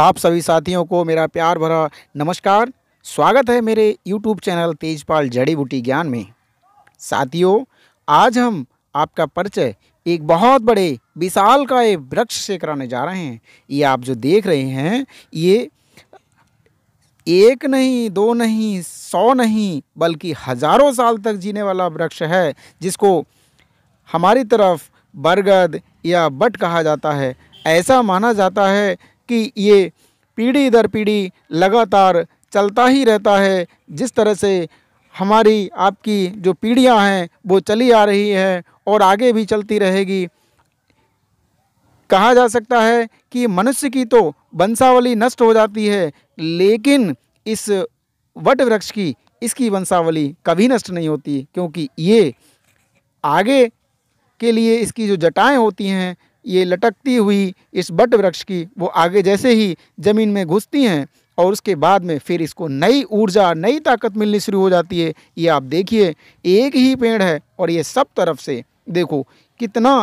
आप सभी साथियों को मेरा प्यार भरा नमस्कार स्वागत है मेरे यूट्यूब चैनल तेजपाल जड़ी बूटी ज्ञान में साथियों आज हम आपका परिचय एक बहुत बड़े विशाल का एक वृक्ष से कराने जा रहे हैं ये आप जो देख रहे हैं ये एक नहीं दो नहीं सौ नहीं बल्कि हज़ारों साल तक जीने वाला वृक्ष है जिसको हमारी तरफ बरगद या बट कहा जाता है ऐसा माना जाता है कि ये पीढ़ी दर पीढ़ी लगातार चलता ही रहता है जिस तरह से हमारी आपकी जो पीढ़ियां हैं वो चली आ रही है और आगे भी चलती रहेगी कहा जा सकता है कि मनुष्य की तो वंशावली नष्ट हो जाती है लेकिन इस वट वृक्ष की इसकी वंशावली कभी नष्ट नहीं होती क्योंकि ये आगे के लिए इसकी जो जटाएं होती हैं ये लटकती हुई इस बट वृक्ष की वो आगे जैसे ही ज़मीन में घुसती हैं और उसके बाद में फिर इसको नई ऊर्जा नई ताकत मिलनी शुरू हो जाती है ये आप देखिए एक ही पेड़ है और ये सब तरफ से देखो कितना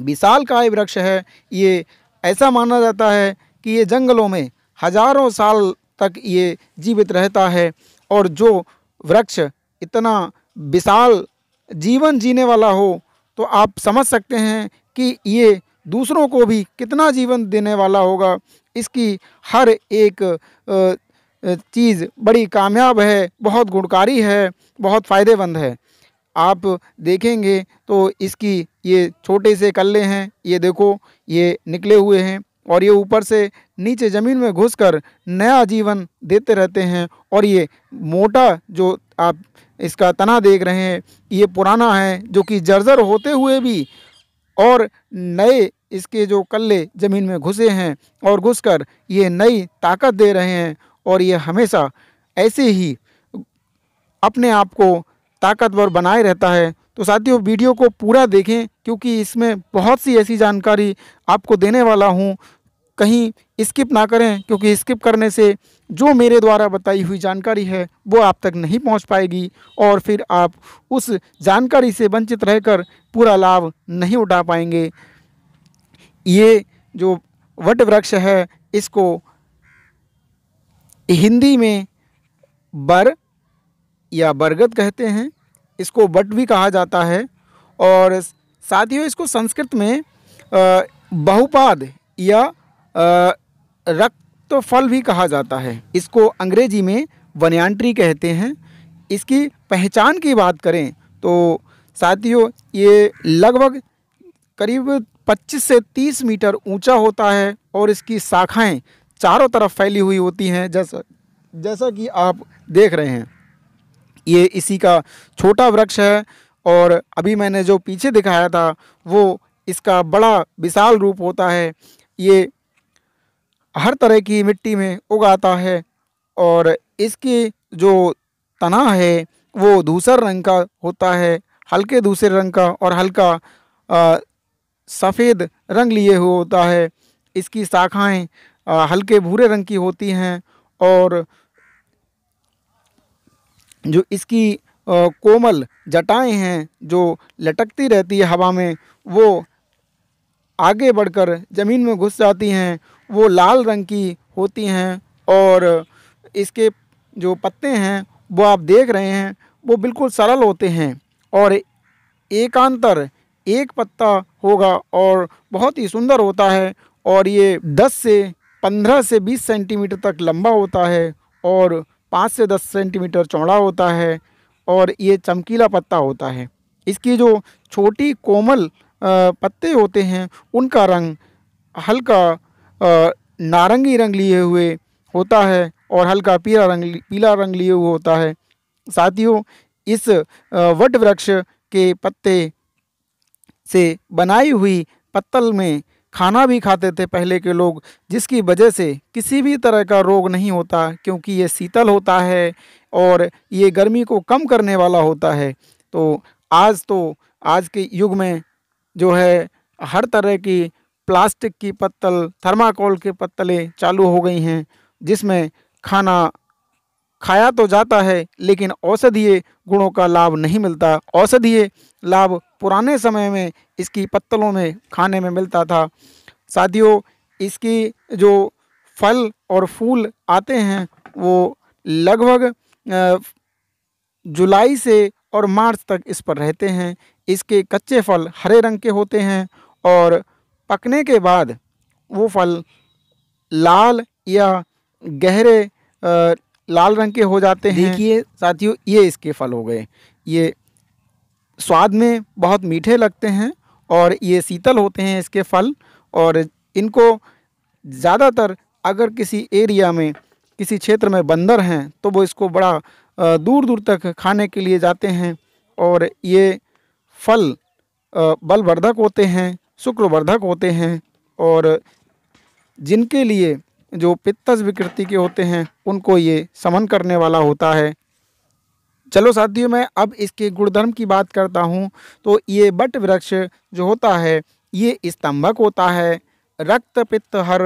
विशाल काय वृक्ष है ये ऐसा माना जाता है कि ये जंगलों में हजारों साल तक ये जीवित रहता है और जो वृक्ष इतना विशाल जीवन जीने वाला हो तो आप समझ सकते हैं कि ये दूसरों को भी कितना जीवन देने वाला होगा इसकी हर एक चीज़ बड़ी कामयाब है बहुत गुणकारी है बहुत फ़ायदेमंद है आप देखेंगे तो इसकी ये छोटे से कल्ले हैं ये देखो ये निकले हुए हैं और ये ऊपर से नीचे ज़मीन में घुसकर नया जीवन देते रहते हैं और ये मोटा जो आप इसका तना देख रहे हैं ये पुराना है जो कि जर्जर होते हुए भी और नए इसके जो कल्ले ज़मीन में घुसे हैं और घुसकर ये नई ताकत दे रहे हैं और ये हमेशा ऐसे ही अपने आप को ताकतवर बनाए रहता है तो साथियों वीडियो को पूरा देखें क्योंकि इसमें बहुत सी ऐसी जानकारी आपको देने वाला हूं कहीं स्किप ना करें क्योंकि स्किप करने से जो मेरे द्वारा बताई हुई जानकारी है वो आप तक नहीं पहुंच पाएगी और फिर आप उस जानकारी से वंचित रहकर पूरा लाभ नहीं उठा पाएंगे ये जो वट वृक्ष है इसको हिंदी में बर या बरगद कहते हैं इसको बट भी कहा जाता है और साथ ही इसको संस्कृत में बहुपाद या रक्त तो फल भी कहा जाता है इसको अंग्रेजी में वनयांट्री कहते हैं इसकी पहचान की बात करें तो साथियों ये लगभग करीब 25 से 30 मीटर ऊंचा होता है और इसकी शाखाएं चारों तरफ फैली हुई होती हैं जैसा जैसा कि आप देख रहे हैं ये इसी का छोटा वृक्ष है और अभी मैंने जो पीछे दिखाया था वो इसका बड़ा विशाल रूप होता है ये हर तरह की मिट्टी में उगाता है और इसकी जो तना है वो दूसर रंग का होता है हल्के दूसरे रंग का और हल्का सफ़ेद रंग लिए हुए होता है इसकी शाखाएं हल्के भूरे रंग की होती हैं और जो इसकी आ, कोमल जटाएं हैं जो लटकती रहती है हवा में वो आगे बढ़कर ज़मीन में घुस जाती हैं वो लाल रंग की होती हैं और इसके जो पत्ते हैं वो आप देख रहे हैं वो बिल्कुल सरल होते हैं और एकांतर एक पत्ता होगा और बहुत ही सुंदर होता है और ये 10 से 15 से 20 सेंटीमीटर तक लंबा होता है और 5 से 10 सेंटीमीटर चौड़ा होता है और ये चमकीला पत्ता होता है इसकी जो छोटी कोमल पत्ते होते हैं उनका रंग हल्का नारंगी रंग लिए हुए होता है और हल्का पीला रंग पीला रंग लिए हुए होता है साथियों इस वट वृक्ष के पत्ते से बनाई हुई पत्तल में खाना भी खाते थे पहले के लोग जिसकी वजह से किसी भी तरह का रोग नहीं होता क्योंकि ये शीतल होता है और ये गर्मी को कम करने वाला होता है तो आज तो आज के युग में जो है हर तरह की प्लास्टिक की पत्तल थर्माकोल की पत्तलें चालू हो गई हैं जिसमें खाना खाया तो जाता है लेकिन औषधीय गुणों का लाभ नहीं मिलता औषधीय लाभ पुराने समय में इसकी पत्तलों में खाने में मिलता था साथियों इसकी जो फल और फूल आते हैं वो लगभग जुलाई से और मार्च तक इस पर रहते हैं इसके कच्चे फल हरे रंग के होते हैं और पकने के बाद वो फल लाल या गहरे आ, लाल रंग के हो जाते हैं देखिए साथियों ये इसके फल हो गए ये स्वाद में बहुत मीठे लगते हैं और ये शीतल होते हैं इसके फल और इनको ज़्यादातर अगर किसी एरिया में किसी क्षेत्र में बंदर हैं तो वो इसको बड़ा दूर दूर तक खाने के लिए जाते हैं और ये फल बलवर्धक होते हैं शुक्रवर्धक होते हैं और जिनके लिए जो पित्तज विकृति के होते हैं उनको ये समन करने वाला होता है चलो साथियों मैं अब इसके गुणधर्म की बात करता हूँ तो ये बट वृक्ष जो होता है ये स्तंभक होता है रक्त पित्त हर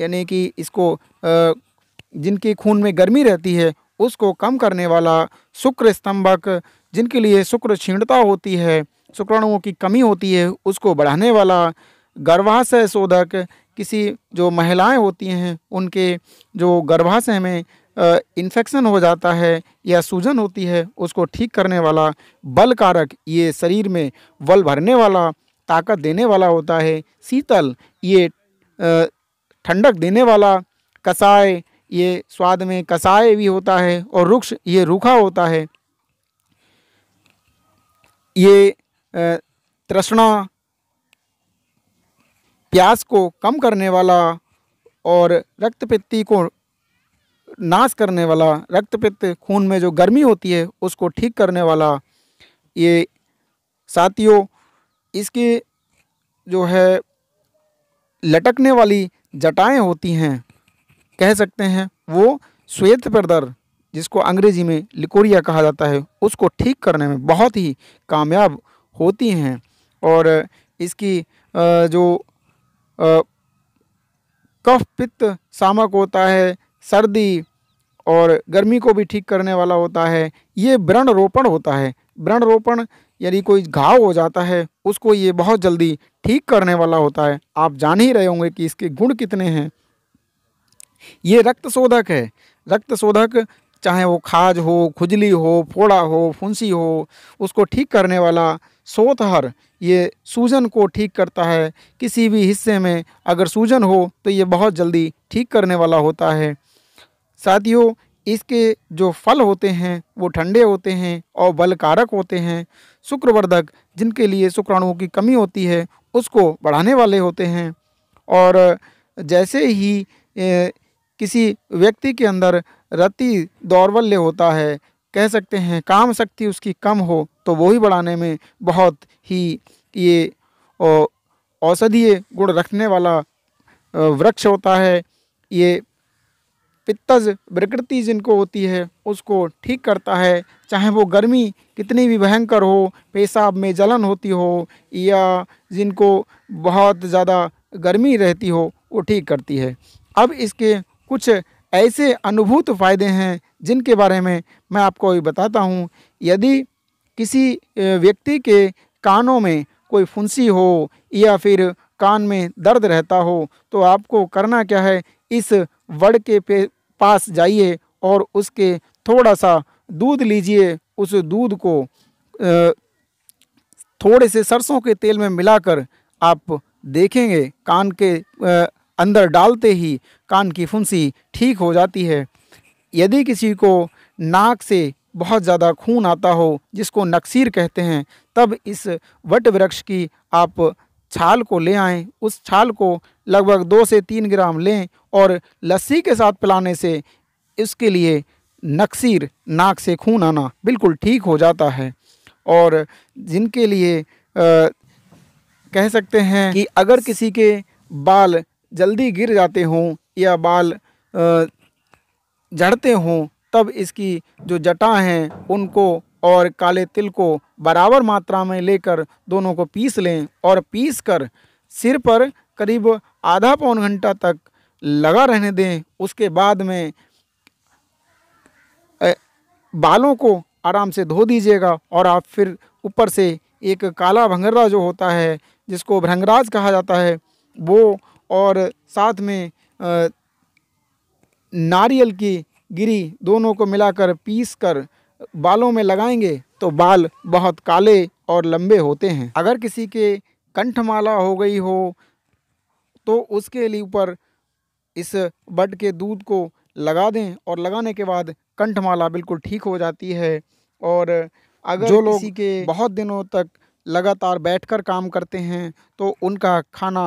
यानी कि इसको जिनके खून में गर्मी रहती है उसको कम करने वाला शुक्र स्तंभक जिनके लिए शुक्र क्षीणता होती है शुक्राणुओं की कमी होती है उसको बढ़ाने वाला गर्भाशय शोधक किसी जो महिलाएं होती हैं उनके जो गर्भाशय में इन्फेक्शन हो जाता है या सूजन होती है उसको ठीक करने वाला बल कारक ये शरीर में बल भरने वाला ताकत देने वाला होता है शीतल ये ठंडक देने वाला कसाय ये स्वाद में कसाय भी होता है और रुक्ष ये रूखा होता है ये तृष्णा प्यास को कम करने वाला और रक्तपित्ती को नाश करने वाला रक्तपित्त खून में जो गर्मी होती है उसको ठीक करने वाला ये साथियों इसके जो है लटकने वाली जटाएं होती हैं कह सकते हैं वो श्वेत प्रदर जिसको अंग्रेजी में लिकोरिया कहा जाता है उसको ठीक करने में बहुत ही कामयाब होती हैं और इसकी जो कफ पित्त सामक होता है सर्दी और गर्मी को भी ठीक करने वाला होता है ये व्रण रोपण होता है व्रण रोपण यदि कोई घाव हो जाता है उसको ये बहुत जल्दी ठीक करने वाला होता है आप जान ही रहे होंगे कि इसके गुण कितने हैं ये रक्त शोधक है रक्त शोधक चाहे वो खाज हो खुजली हो फोड़ा हो फुंसी हो उसको ठीक करने वाला सोतहर ये सूजन को ठीक करता है किसी भी हिस्से में अगर सूजन हो तो ये बहुत जल्दी ठीक करने वाला होता है साथियों इसके जो फल होते हैं वो ठंडे होते हैं और बलकारक होते हैं शुक्रवर्धक जिनके लिए शुक्राणुओं की कमी होती है उसको बढ़ाने वाले होते हैं और जैसे ही किसी व्यक्ति के अंदर रति दौरबल्य होता है कह सकते हैं काम शक्ति उसकी कम हो तो वो ही बढ़ाने में बहुत ही ये औषधीय गुण रखने वाला वृक्ष होता है ये पित्तज प्रकृति जिनको होती है उसको ठीक करता है चाहे वो गर्मी कितनी भी भयंकर हो पेशाब में जलन होती हो या जिनको बहुत ज़्यादा गर्मी रहती हो वो ठीक करती है अब इसके कुछ ऐसे अनुभूत फ़ायदे हैं जिनके बारे में मैं आपको अभी बताता हूँ यदि किसी व्यक्ति के कानों में कोई फुंसी हो या फिर कान में दर्द रहता हो तो आपको करना क्या है इस वड के पास जाइए और उसके थोड़ा सा दूध लीजिए उस दूध को थोड़े से सरसों के तेल में मिलाकर आप देखेंगे कान के अंदर डालते ही कान की फुंसी ठीक हो जाती है यदि किसी को नाक से बहुत ज़्यादा खून आता हो जिसको नक्सीर कहते हैं तब इस वट वृक्ष की आप छाल को ले आएं उस छाल को लगभग दो से तीन ग्राम लें और लस्सी के साथ पिलाने से इसके लिए नक्सीर नाक से खून आना बिल्कुल ठीक हो जाता है और जिनके लिए आ, कह सकते हैं कि अगर किसी के बाल जल्दी गिर जाते हों या बाल झड़ते हों तब इसकी जो जटा हैं उनको और काले तिल को बराबर मात्रा में लेकर दोनों को पीस लें और पीस कर सिर पर करीब आधा पौन घंटा तक लगा रहने दें उसके बाद में बालों को आराम से धो दीजिएगा और आप फिर ऊपर से एक काला भंगरा जो होता है जिसको भृंगराज कहा जाता है वो और साथ में नारियल की गिरी दोनों को मिलाकर पीस कर बालों में लगाएंगे तो बाल बहुत काले और लंबे होते हैं अगर किसी के कंठमाला हो गई हो तो उसके लिए ऊपर इस बट के दूध को लगा दें और लगाने के बाद कंठमाला बिल्कुल ठीक हो जाती है और अगर जो लोग के बहुत दिनों तक लगातार बैठकर काम करते हैं तो उनका खाना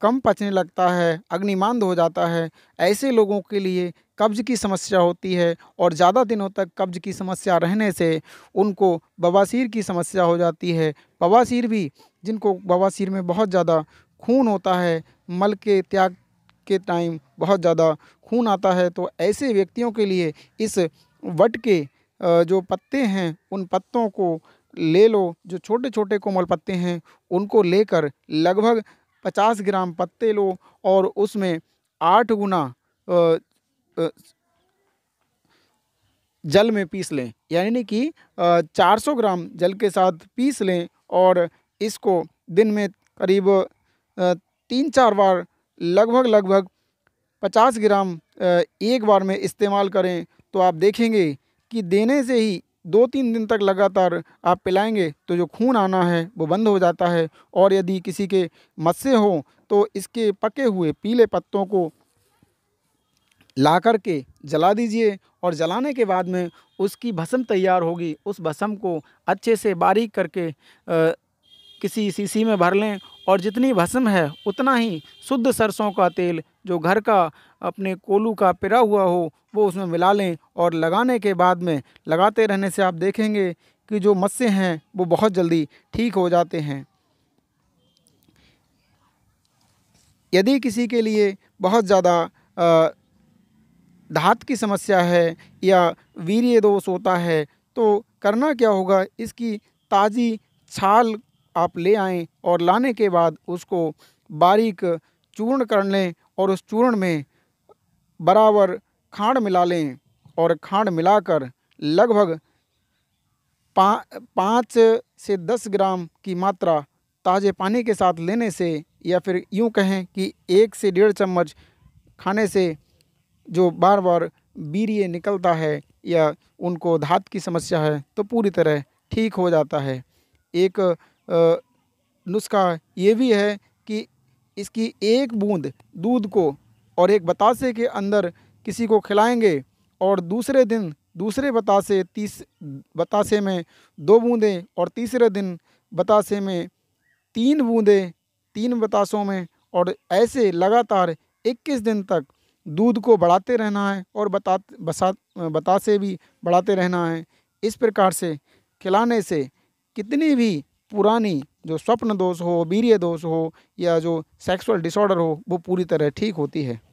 कम पचने लगता है अग्निमांद हो जाता है ऐसे लोगों के लिए कब्ज़ की समस्या होती है और ज़्यादा दिनों तक कब्ज़ की समस्या रहने से उनको बवासीर की समस्या हो जाती है बवासीर भी जिनको बवासीर में बहुत ज़्यादा खून होता है मल के त्याग के टाइम बहुत ज़्यादा खून आता है तो ऐसे व्यक्तियों के लिए इस वट के जो पत्ते हैं उन पत्तों को ले लो जो छोटे छोटे कोमल पत्ते हैं उनको लेकर लगभग पचास ग्राम पत्ते लो और उसमें आठ गुना जल में पीस लें यानी कि 400 ग्राम जल के साथ पीस लें और इसको दिन में करीब तीन चार बार लगभग लगभग 50 ग्राम एक बार में इस्तेमाल करें तो आप देखेंगे कि देने से ही दो तीन दिन तक लगातार आप पिलाएंगे तो जो खून आना है वो बंद हो जाता है और यदि किसी के मस्से हों तो इसके पके हुए पीले पत्तों को ला कर के जला दीजिए और जलाने के बाद में उसकी भस्म तैयार होगी उस भस्म को अच्छे से बारीक करके आ, किसी शीशी में भर लें और जितनी भस्म है उतना ही शुद्ध सरसों का तेल जो घर का अपने कोलू का पिरा हुआ हो वो उसमें मिला लें और लगाने के बाद में लगाते रहने से आप देखेंगे कि जो मत्स्य हैं वो बहुत जल्दी ठीक हो जाते हैं यदि किसी के लिए बहुत ज़्यादा धात की समस्या है या वीर्य दोष होता है तो करना क्या होगा इसकी ताज़ी छाल आप ले आएं और लाने के बाद उसको बारीक चूर्ण कर लें और उस चूर्ण में बराबर खांड मिला लें और खांड मिलाकर लगभग पा पाँच से दस ग्राम की मात्रा ताज़े पानी के साथ लेने से या फिर यूँ कहें कि एक से डेढ़ चम्मच खाने से जो बार बार बीरिए निकलता है या उनको धात की समस्या है तो पूरी तरह ठीक हो जाता है एक नुस्खा ये भी है कि इसकी एक बूंद दूध को और एक बतासे के अंदर किसी को खिलाएंगे और दूसरे दिन दूसरे बतासे तीस बतासे में दो बूंदें और तीसरे दिन बतासे में तीन बूंदें तीन बतासों में और ऐसे लगातार 21 दिन तक दूध को बढ़ाते रहना है और बता बसा बतासे भी बढ़ाते रहना है इस प्रकार से खिलाने से कितनी भी पुरानी जो स्वप्न दोष हो वीर्य दोष हो या जो सेक्सुअल डिसऑर्डर हो वो पूरी तरह ठीक होती है